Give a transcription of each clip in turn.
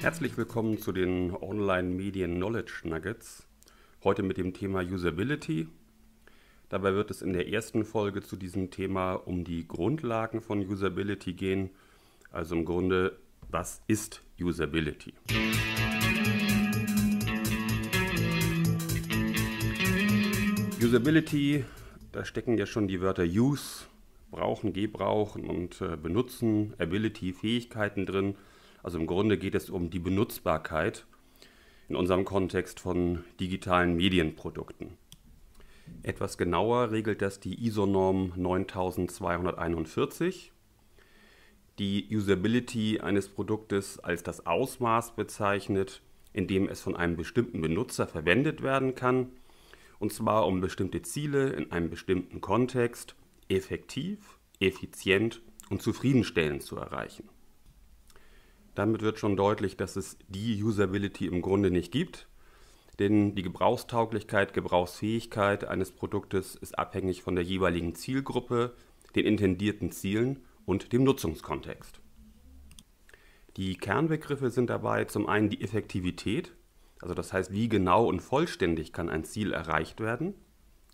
Herzlich willkommen zu den Online Medien Knowledge Nuggets. Heute mit dem Thema Usability. Dabei wird es in der ersten Folge zu diesem Thema um die Grundlagen von Usability gehen. Also im Grunde, was ist Usability? Usability, da stecken ja schon die Wörter Use, brauchen, gebrauchen und äh, benutzen, Ability, Fähigkeiten drin. Also im Grunde geht es um die Benutzbarkeit in unserem Kontext von digitalen Medienprodukten. Etwas genauer regelt das die ISO-Norm 9241. Die Usability eines Produktes als das Ausmaß bezeichnet, in dem es von einem bestimmten Benutzer verwendet werden kann, und zwar um bestimmte Ziele in einem bestimmten Kontext effektiv, effizient und zufriedenstellend zu erreichen. Damit wird schon deutlich, dass es die Usability im Grunde nicht gibt, denn die Gebrauchstauglichkeit, Gebrauchsfähigkeit eines Produktes ist abhängig von der jeweiligen Zielgruppe, den intendierten Zielen und dem Nutzungskontext. Die Kernbegriffe sind dabei zum einen die Effektivität, also das heißt, wie genau und vollständig kann ein Ziel erreicht werden,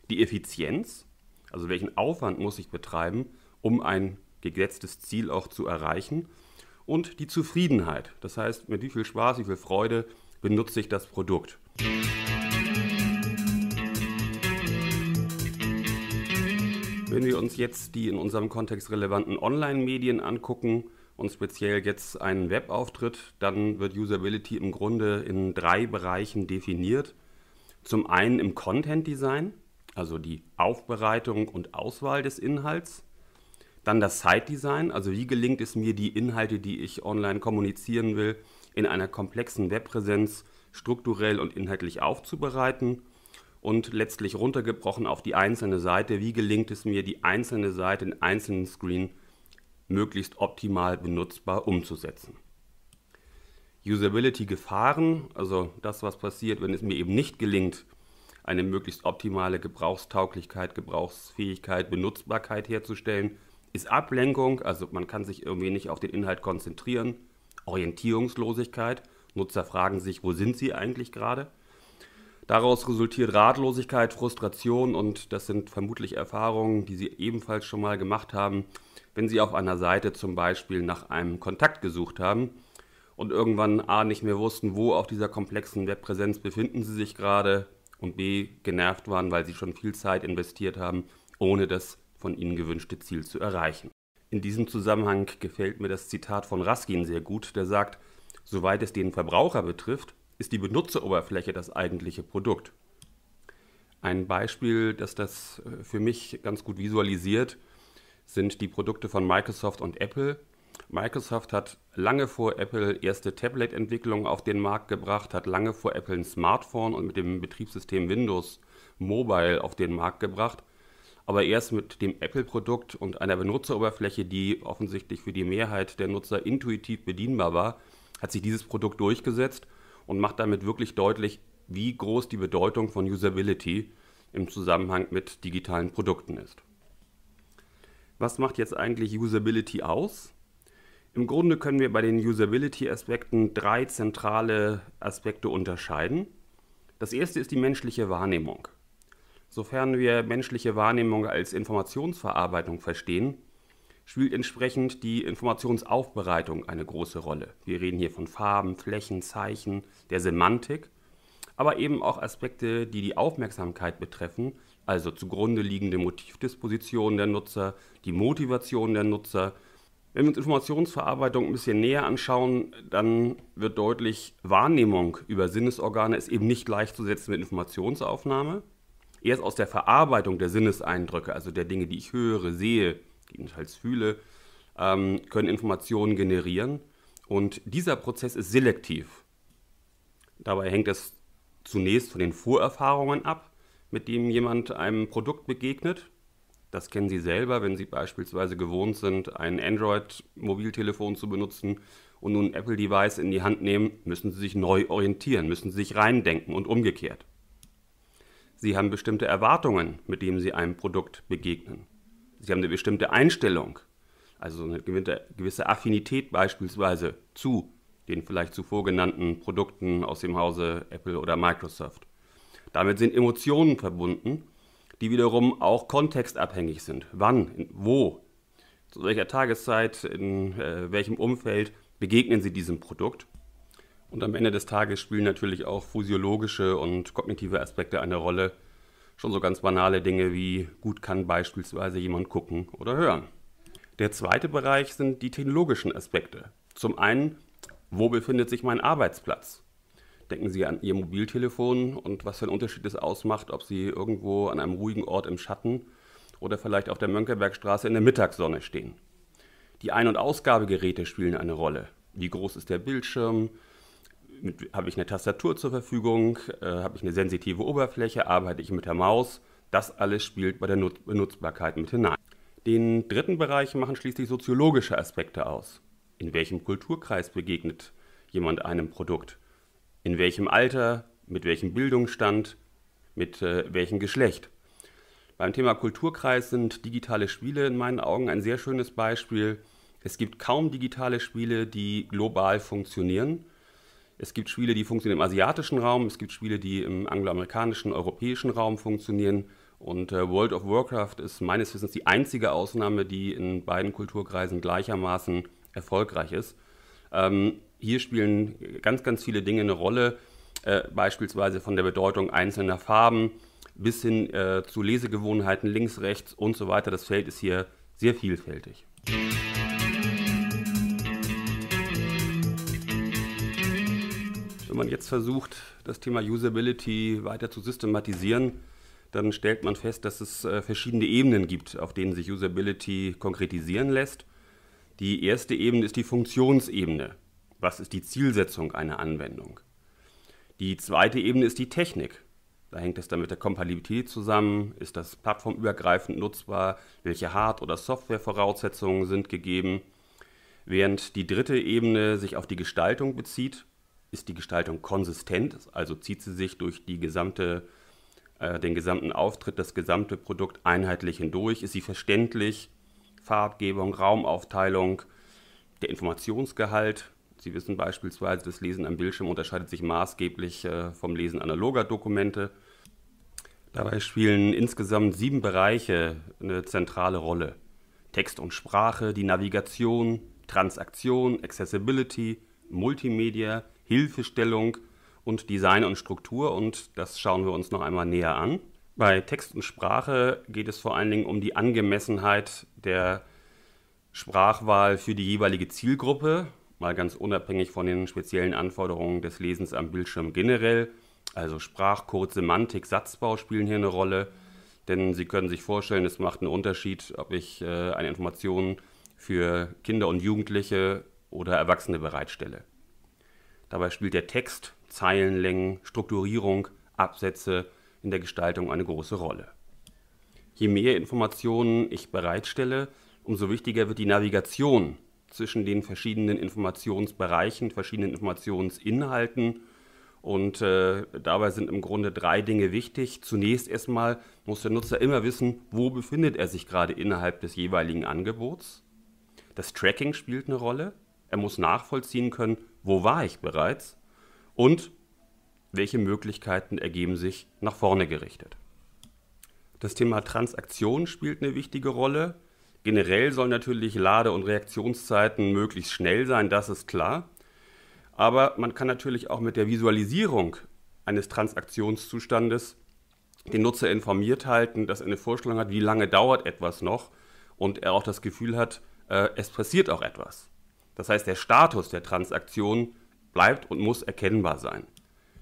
die Effizienz, also welchen Aufwand muss ich betreiben, um ein gesetztes Ziel auch zu erreichen und die Zufriedenheit. Das heißt, mit wie viel Spaß, wie viel Freude benutze ich das Produkt. Wenn wir uns jetzt die in unserem Kontext relevanten Online-Medien angucken und speziell jetzt einen Webauftritt, dann wird Usability im Grunde in drei Bereichen definiert. Zum einen im Content Design, also die Aufbereitung und Auswahl des Inhalts. Dann das Site-Design, also wie gelingt es mir, die Inhalte, die ich online kommunizieren will, in einer komplexen Webpräsenz strukturell und inhaltlich aufzubereiten. Und letztlich runtergebrochen auf die einzelne Seite, wie gelingt es mir, die einzelne Seite in einzelnen Screen möglichst optimal benutzbar umzusetzen. Usability-Gefahren, also das, was passiert, wenn es mir eben nicht gelingt, eine möglichst optimale Gebrauchstauglichkeit, Gebrauchsfähigkeit, Benutzbarkeit herzustellen, ist Ablenkung, also man kann sich irgendwie nicht auf den Inhalt konzentrieren, Orientierungslosigkeit, Nutzer fragen sich, wo sind sie eigentlich gerade? Daraus resultiert Ratlosigkeit, Frustration und das sind vermutlich Erfahrungen, die Sie ebenfalls schon mal gemacht haben, wenn Sie auf einer Seite zum Beispiel nach einem Kontakt gesucht haben und irgendwann A nicht mehr wussten, wo auf dieser komplexen Webpräsenz befinden Sie sich gerade und B genervt waren, weil Sie schon viel Zeit investiert haben, ohne dass von ihnen gewünschte Ziel zu erreichen. In diesem Zusammenhang gefällt mir das Zitat von Raskin sehr gut, der sagt, soweit es den Verbraucher betrifft, ist die Benutzeroberfläche das eigentliche Produkt. Ein Beispiel, das das äh, für mich ganz gut visualisiert, sind die Produkte von Microsoft und Apple. Microsoft hat lange vor Apple erste Tablet-Entwicklungen auf den Markt gebracht, hat lange vor Apple ein Smartphone und mit dem Betriebssystem Windows Mobile auf den Markt gebracht aber erst mit dem Apple-Produkt und einer Benutzeroberfläche, die offensichtlich für die Mehrheit der Nutzer intuitiv bedienbar war, hat sich dieses Produkt durchgesetzt und macht damit wirklich deutlich, wie groß die Bedeutung von Usability im Zusammenhang mit digitalen Produkten ist. Was macht jetzt eigentlich Usability aus? Im Grunde können wir bei den Usability-Aspekten drei zentrale Aspekte unterscheiden. Das erste ist die menschliche Wahrnehmung. Sofern wir menschliche Wahrnehmung als Informationsverarbeitung verstehen, spielt entsprechend die Informationsaufbereitung eine große Rolle. Wir reden hier von Farben, Flächen, Zeichen, der Semantik, aber eben auch Aspekte, die die Aufmerksamkeit betreffen, also zugrunde liegende Motivdispositionen der Nutzer, die Motivation der Nutzer. Wenn wir uns Informationsverarbeitung ein bisschen näher anschauen, dann wird deutlich, Wahrnehmung über Sinnesorgane ist eben nicht gleichzusetzen mit Informationsaufnahme erst aus der Verarbeitung der Sinneseindrücke, also der Dinge, die ich höre, sehe, jedenfalls fühle, ähm, können Informationen generieren. Und dieser Prozess ist selektiv. Dabei hängt es zunächst von den Vorerfahrungen ab, mit denen jemand einem Produkt begegnet. Das kennen Sie selber, wenn Sie beispielsweise gewohnt sind, ein Android-Mobiltelefon zu benutzen und nun ein Apple-Device in die Hand nehmen, müssen Sie sich neu orientieren, müssen Sie sich reindenken und umgekehrt. Sie haben bestimmte Erwartungen, mit denen Sie einem Produkt begegnen. Sie haben eine bestimmte Einstellung, also eine gewisse Affinität beispielsweise zu den vielleicht zuvor genannten Produkten aus dem Hause Apple oder Microsoft. Damit sind Emotionen verbunden, die wiederum auch kontextabhängig sind. Wann, wo, zu welcher Tageszeit, in äh, welchem Umfeld begegnen Sie diesem Produkt und am Ende des Tages spielen natürlich auch physiologische und kognitive Aspekte eine Rolle. Schon so ganz banale Dinge wie gut kann beispielsweise jemand gucken oder hören. Der zweite Bereich sind die technologischen Aspekte. Zum einen, wo befindet sich mein Arbeitsplatz? Denken Sie an Ihr Mobiltelefon und was für ein Unterschied es ausmacht, ob Sie irgendwo an einem ruhigen Ort im Schatten oder vielleicht auf der Mönckebergstraße in der Mittagssonne stehen. Die Ein- und Ausgabegeräte spielen eine Rolle. Wie groß ist der Bildschirm? habe ich eine Tastatur zur Verfügung, äh, habe ich eine sensitive Oberfläche, arbeite ich mit der Maus. Das alles spielt bei der Nut Benutzbarkeit mit hinein. Den dritten Bereich machen schließlich soziologische Aspekte aus. In welchem Kulturkreis begegnet jemand einem Produkt? In welchem Alter? Mit welchem Bildungsstand? Mit äh, welchem Geschlecht? Beim Thema Kulturkreis sind digitale Spiele in meinen Augen ein sehr schönes Beispiel. Es gibt kaum digitale Spiele, die global funktionieren. Es gibt Spiele, die funktionieren im asiatischen Raum, es gibt Spiele, die im angloamerikanischen, europäischen Raum funktionieren. Und äh, World of Warcraft ist meines Wissens die einzige Ausnahme, die in beiden Kulturkreisen gleichermaßen erfolgreich ist. Ähm, hier spielen ganz, ganz viele Dinge eine Rolle, äh, beispielsweise von der Bedeutung einzelner Farben bis hin äh, zu Lesegewohnheiten links, rechts und so weiter. Das Feld ist hier sehr vielfältig. Wenn man jetzt versucht, das Thema Usability weiter zu systematisieren, dann stellt man fest, dass es äh, verschiedene Ebenen gibt, auf denen sich Usability konkretisieren lässt. Die erste Ebene ist die Funktionsebene. Was ist die Zielsetzung einer Anwendung? Die zweite Ebene ist die Technik. Da hängt es dann mit der Kompatibilität zusammen. Ist das plattformübergreifend nutzbar? Welche Hard- oder Softwarevoraussetzungen sind gegeben? Während die dritte Ebene sich auf die Gestaltung bezieht ist die Gestaltung konsistent, also zieht sie sich durch die gesamte, äh, den gesamten Auftritt, das gesamte Produkt einheitlich hindurch, ist sie verständlich, Farbgebung, Raumaufteilung, der Informationsgehalt. Sie wissen beispielsweise, das Lesen am Bildschirm unterscheidet sich maßgeblich äh, vom Lesen analoger Dokumente. Dabei spielen insgesamt sieben Bereiche eine zentrale Rolle. Text und Sprache, die Navigation, Transaktion, Accessibility, Multimedia, Hilfestellung und Design und Struktur und das schauen wir uns noch einmal näher an. Bei Text und Sprache geht es vor allen Dingen um die Angemessenheit der Sprachwahl für die jeweilige Zielgruppe, mal ganz unabhängig von den speziellen Anforderungen des Lesens am Bildschirm generell. Also Sprachcode, Semantik, Satzbau spielen hier eine Rolle, denn Sie können sich vorstellen, es macht einen Unterschied, ob ich äh, eine Information für Kinder und Jugendliche oder Erwachsene bereitstelle. Dabei spielt der Text, Zeilenlängen, Strukturierung, Absätze in der Gestaltung eine große Rolle. Je mehr Informationen ich bereitstelle, umso wichtiger wird die Navigation zwischen den verschiedenen Informationsbereichen, verschiedenen Informationsinhalten. Und äh, dabei sind im Grunde drei Dinge wichtig. Zunächst erstmal muss der Nutzer immer wissen, wo befindet er sich gerade innerhalb des jeweiligen Angebots. Das Tracking spielt eine Rolle. Er muss nachvollziehen können, wo war ich bereits und welche Möglichkeiten ergeben sich nach vorne gerichtet. Das Thema Transaktion spielt eine wichtige Rolle. Generell sollen natürlich Lade- und Reaktionszeiten möglichst schnell sein, das ist klar. Aber man kann natürlich auch mit der Visualisierung eines Transaktionszustandes den Nutzer informiert halten, dass er eine Vorstellung hat, wie lange dauert etwas noch und er auch das Gefühl hat, äh, es passiert auch etwas. Das heißt, der Status der Transaktion bleibt und muss erkennbar sein.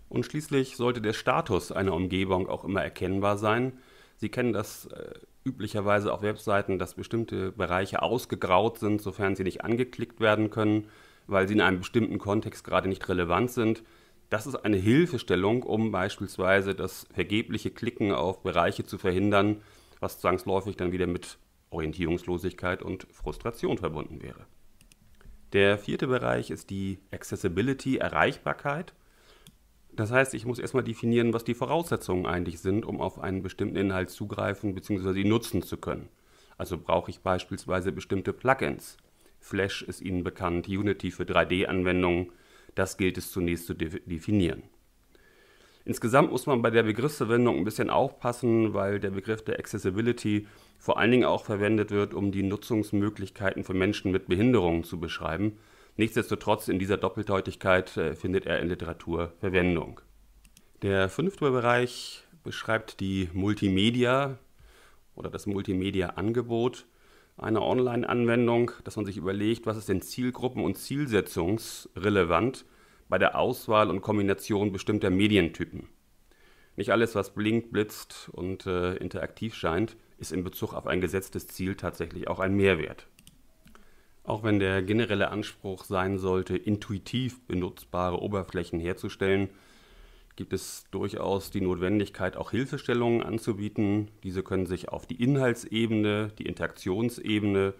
Und schließlich sollte der Status einer Umgebung auch immer erkennbar sein. Sie kennen das äh, üblicherweise auf Webseiten, dass bestimmte Bereiche ausgegraut sind, sofern sie nicht angeklickt werden können, weil sie in einem bestimmten Kontext gerade nicht relevant sind. Das ist eine Hilfestellung, um beispielsweise das vergebliche Klicken auf Bereiche zu verhindern, was zwangsläufig dann wieder mit Orientierungslosigkeit und Frustration verbunden wäre. Der vierte Bereich ist die Accessibility, Erreichbarkeit. Das heißt, ich muss erstmal definieren, was die Voraussetzungen eigentlich sind, um auf einen bestimmten Inhalt zugreifen bzw. ihn nutzen zu können. Also brauche ich beispielsweise bestimmte Plugins. Flash ist Ihnen bekannt, Unity für 3D-Anwendungen. Das gilt es zunächst zu de definieren. Insgesamt muss man bei der Begriffsverwendung ein bisschen aufpassen, weil der Begriff der Accessibility vor allen Dingen auch verwendet wird, um die Nutzungsmöglichkeiten von Menschen mit Behinderungen zu beschreiben. Nichtsdestotrotz in dieser Doppeldeutigkeit äh, findet er in Literatur Verwendung. Der fünfte Bereich beschreibt die Multimedia oder das Multimedia-Angebot einer Online-Anwendung, dass man sich überlegt, was ist denn zielgruppen- und zielsetzungsrelevant bei der Auswahl und Kombination bestimmter Medientypen. Nicht alles, was blinkt, blitzt und äh, interaktiv scheint, ist in Bezug auf ein gesetztes Ziel tatsächlich auch ein Mehrwert. Auch wenn der generelle Anspruch sein sollte, intuitiv benutzbare Oberflächen herzustellen, gibt es durchaus die Notwendigkeit, auch Hilfestellungen anzubieten. Diese können sich auf die Inhaltsebene, die Interaktionsebene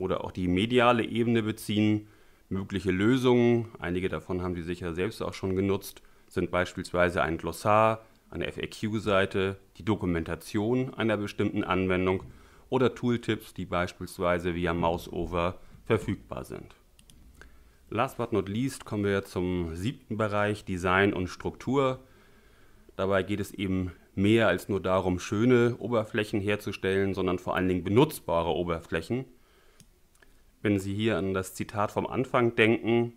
oder auch die mediale Ebene beziehen. Mögliche Lösungen, einige davon haben Sie sicher selbst auch schon genutzt, sind beispielsweise ein Glossar, eine FAQ-Seite, die Dokumentation einer bestimmten Anwendung oder Tooltips, die beispielsweise via Mouseover verfügbar sind. Last but not least kommen wir zum siebten Bereich Design und Struktur. Dabei geht es eben mehr als nur darum, schöne Oberflächen herzustellen, sondern vor allen Dingen benutzbare Oberflächen. Wenn Sie hier an das Zitat vom Anfang denken,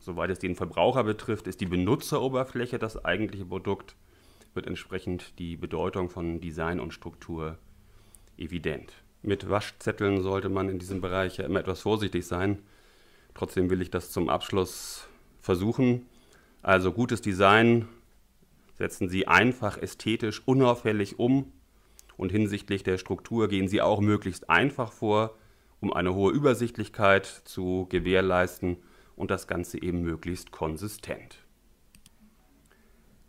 soweit es den Verbraucher betrifft, ist die Benutzeroberfläche das eigentliche Produkt wird entsprechend die Bedeutung von Design und Struktur evident. Mit Waschzetteln sollte man in diesem Bereich ja immer etwas vorsichtig sein. Trotzdem will ich das zum Abschluss versuchen. Also gutes Design setzen Sie einfach, ästhetisch, unauffällig um und hinsichtlich der Struktur gehen Sie auch möglichst einfach vor, um eine hohe Übersichtlichkeit zu gewährleisten und das Ganze eben möglichst konsistent.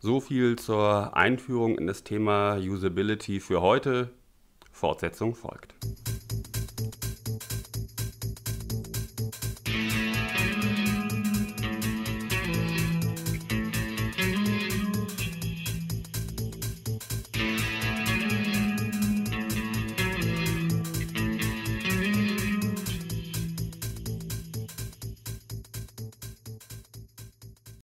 So viel zur Einführung in das Thema Usability für heute. Fortsetzung folgt.